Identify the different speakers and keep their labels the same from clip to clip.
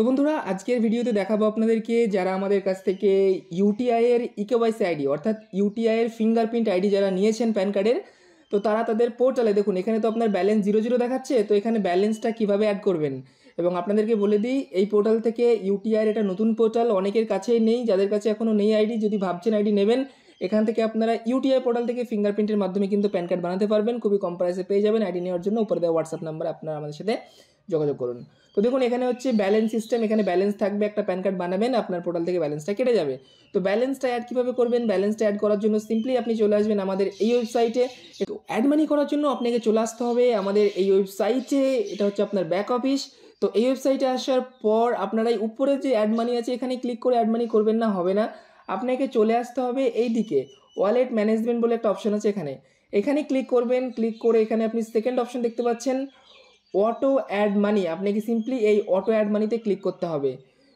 Speaker 1: তো বন্ধুরা আজকের ভিডিওতে দেখাবো আপনাদেরকে যারা আমাদের কাছ থেকে ইউটিআই এর আইডি e অর্থাৎ ইউটিআই এর ফিঙ্গারপ্রিন্ট আইডি যারা নিয়েছেন প্যান কার্ডের তো তারা তাদের পোর্টালে দেখুন এখানে তো আপনার ব্যালেন্স জিরো জিরো দেখাচ্ছে তো এখানে ব্যালেন্সটা কিভাবে অ্যাড করবেন এবং আপনাদেরকে বলে দিই এই পোর্টাল থেকে ইউটিআইয়ের এটা নতুন পোর্টাল অনেকের কাছেই নেই যাদের কাছে এখনও নেই আইডি যদি ভাবছেন আইডি নেবেন এখান থেকে আপনারা ইউটিআই পোর্টাল থেকে ফিঙ্গারপ্রিন্টের মাধ্যমে কিন্তু প্যান কার্ড বানাতে পারবেন খুবই কম প্রাইসে পেয়ে যাবেন আইডি নেওয়ার জন্য উপরে দেওয়া হোয়াটসঅ্যাপ নাম্বার আপনারা আমাদের সাথে যোগাযোগ করুন তো দেখুন এখানে হচ্ছে ব্যালেন্স সিস্টেম এখানে ব্যালেন্স থাকবে একটা প্যান কার্ড বানাবেন আপনার পোর্টাল থেকে ব্যালেন্সটা কেটে যাবে তো ব্যালেন্সটা অ্যাড কীভাবে করবেন ব্যালেন্সটা অ্যাড করার জন্য সিম্পলি আপনি চলে আসবেন আমাদের এই ওয়েবসাইটে তো অ্যাড মানি করার জন্য আপনাকে চলে আসতে হবে আমাদের এই ওয়েবসাইটে এটা হচ্ছে আপনার ব্যাক অফিস তো এই ওয়েবসাইটে আসার পর আপনারা উপরে যে অ্যাড মানি আছে এখানে ক্লিক করে অ্যাড মানি করবেন না হবে না আপনাকে চলে আসতে হবে এই দিকে ওয়ালেট ম্যানেজমেন্ট বলে একটা অপশন আছে এখানে এখানে ক্লিক করবেন ক্লিক করে এখানে আপনি সেকেন্ড অপশন দেখতে পাচ্ছেন অটো অ্যাড মানি আপনাকে সিম্পলি এই অটো অ্যাড মানিতে ক্লিক করতে হবে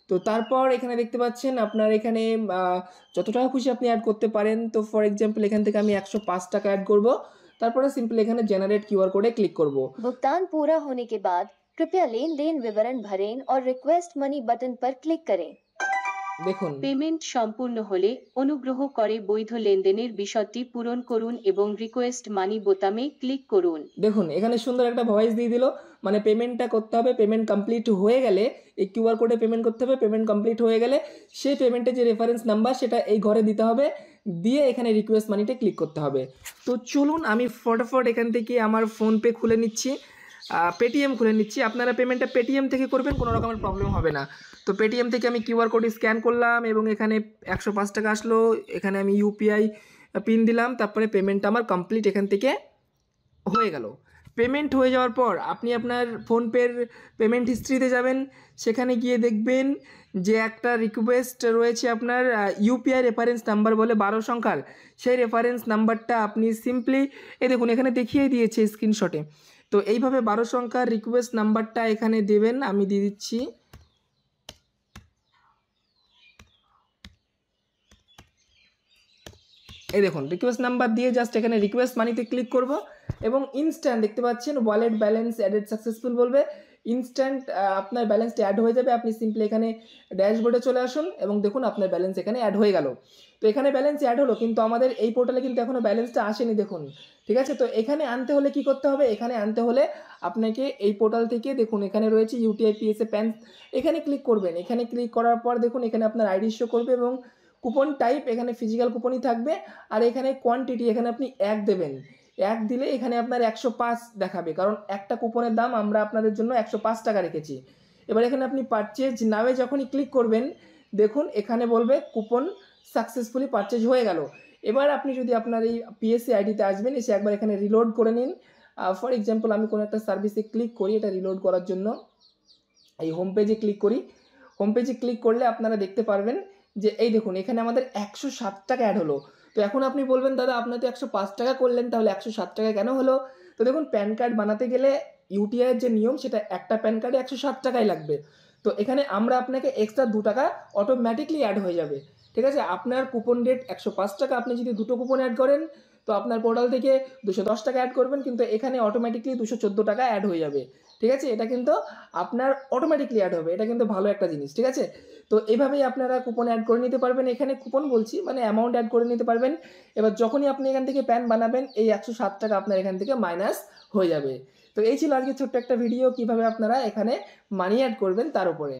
Speaker 1: তো তারপর এখানে দেখতে পাচ্ছেন আপনার এখানে যত টাকা খুশি আপনি অ্যাড করতে পারেন তো ফর এক্সাম্পল এখান থেকে আমি একশো টাকা অ্যাড করব তারপরে সিম্পল এখানে জেনারেট কিউআর কোডে ক্লিক করব ভুগতান पूरा होने के बाद कृपया लेन देन विवरण भरें और रिक्वेस्ट मनी बटन पर क्लिक करें দেখুন পেমেন্ট সম্পূর্ণ হলে অনুগ্রহ করে বৈধ লেনদেনের বিষয়টি পূরণ করুন এবং রিকোয়েস্ট মানি বোতামে ক্লিক করুন দেখুন এখানে সুন্দর একটা ভয়েস দিয়ে দিল মানে পেমেন্টটা করতে হবে পেমেন্ট কমপ্লিট হয়ে গেলে এই কিউআর কোডে পেমেন্ট করতে হবে পেমেন্ট কমপ্লিট হয়ে গেলে সেই পেমেন্টের যে রেফারেন্স নাম্বার সেটা এই ঘরে দিতে হবে দিয়ে এখানে রিকোয়েস্ট মানিটা ক্লিক করতে হবে তো চলুন আমি ফটাফট এখান থেকে আমার ফোনপে খুলে নিচ্ছি পেটিএম খুলে নিচ্ছি আপনারা পেমেন্টটা পেটিএম থেকে করবেন কোনো রকমের প্রবলেম হবে না তো পেটিএম থেকে আমি কিউআর কোড স্ক্যান করলাম এবং এখানে একশো পাঁচ টাকা আসলো এখানে আমি ইউপিআই পিন দিলাম তারপরে পেমেন্টটা আমার কমপ্লিট এখান থেকে হয়ে গেল পেমেন্ট হয়ে যাওয়ার পর আপনি আপনার ফোনপের পেমেন্ট হিস্ট্রিতে যাবেন সেখানে গিয়ে দেখবেন যে একটা রিকোয়েস্ট রয়েছে আপনার ইউপিআই রেফারেন্স নাম্বার বলে বারো সংখ্যার সেই রেফারেন্স নাম্বারটা আপনি সিম্পলি এ দেখুন এখানে দেখিয়ে দিয়েছে স্ক্রিনশটে তো এইভাবে বারো সংখ্যার রিকোয়েস্ট নাম্বারটা এখানে দেবেন আমি দিয়ে দিচ্ছি এই দেখুন রিকোয়েস্ট নাম্বার দিয়ে জাস্ট এখানে রিকোয়েস্ট মানিতে ক্লিক করব এবং ইনস্ট্যান্ট দেখতে পাচ্ছেন ওয়ালেট ব্যালেন্স অ্যাডেড সাকসেসফুল বলবে ইনস্ট্যান্ট আপনার ব্যালেন্সটি অ্যাড হয়ে যাবে আপনি সিম্পলি এখানে ড্যাশবোর্ডে চলে আসুন এবং দেখুন আপনার ব্যালেন্স এখানে অ্যাড হয়ে গেল তো এখানে ব্যালেন্স অ্যাড হলো কিন্তু আমাদের এই পোর্টালে কিন্তু এখনও ব্যালেন্সটা আসেনি দেখুন ঠিক আছে তো এখানে আনতে হলে কি করতে হবে এখানে আনতে হলে আপনাকে এই পোর্টাল থেকে দেখুন এখানে রয়েছে ইউটিআই পিএসএ প্যান এখানে ক্লিক করবেন এখানে ক্লিক করার পর দেখুন এখানে আপনার আইডি শো করবে এবং কুপন টাইপ এখানে ফিজিক্যাল কুপনই থাকবে আর এখানে কোয়ান্টিটি এখানে আপনি এক দেবেন এক দিলে এখানে আপনার একশো পাঁচ দেখাবে কারণ একটা কুপনের দাম আমরা আপনাদের জন্য একশো পাঁচ টাকা রেখেছি এবার এখানে আপনি পারচেজ নামে যখনই ক্লিক করবেন দেখুন এখানে বলবে কুপন সাকসেসফুলি পারচেজ হয়ে গেল এবার আপনি যদি আপনার এই পিএসসি আইডিতে আসবেন এসে একবার এখানে রিলোড করে নিন ফর এক্সাম্পল আমি কোনো একটা সার্ভিসে ক্লিক করি এটা রিলোড করার জন্য এই হোম পেজে ক্লিক করি হোম পেজে ক্লিক করলে আপনারা দেখতে পারবেন যে এই দেখুন এখানে আমাদের একশো সাত টাকা অ্যাড হলো তো এখন আপনি বলবেন দাদা আপনার তো একশো পাঁচ টাকা করলেন তাহলে একশো সাত টাকা কেন হলো তো দেখুন প্যান কার্ড বানাতে গেলে ইউটিআইয়ের যে নিয়ম সেটা একটা প্যান কার্ডে একশো সাত টাকাই লাগবে তো এখানে আমরা আপনাকে এক্সট্রা দু টাকা অটোমেটিকলি অ্যাড হয়ে যাবে ঠিক আছে আপনার কুপন ডেট একশো পাঁচ টাকা আপনি যদি দুটো কুপন অ্যাড করেন তো আপনার পোর্টাল থেকে দুশো দশ টাকা অ্যাড করবেন কিন্তু এখানে অটোমেটিকলি দুশো চোদ্দো টাকা অ্যাড হয়ে যাবে ঠিক আছে এটা কিন্তু আপনার অটোমেটিকলি অ্যাড হবে এটা কিন্তু ভালো একটা জিনিস ঠিক আছে তো এভাবেই আপনারা কুপন অ্যাড করে নিতে পারবেন এখানে কুপন বলছি মানে অ্যামাউন্ট অ্যাড করে নিতে পারবেন এবার যখনই আপনি এখান থেকে প্যান বানাবেন এই একশো সাত টাকা আপনার এখান থেকে মাইনাস হয়ে যাবে তো এই ছিল আজকে ছোট্ট একটা ভিডিও কিভাবে আপনারা এখানে মানি অ্যাড করবেন তার উপরে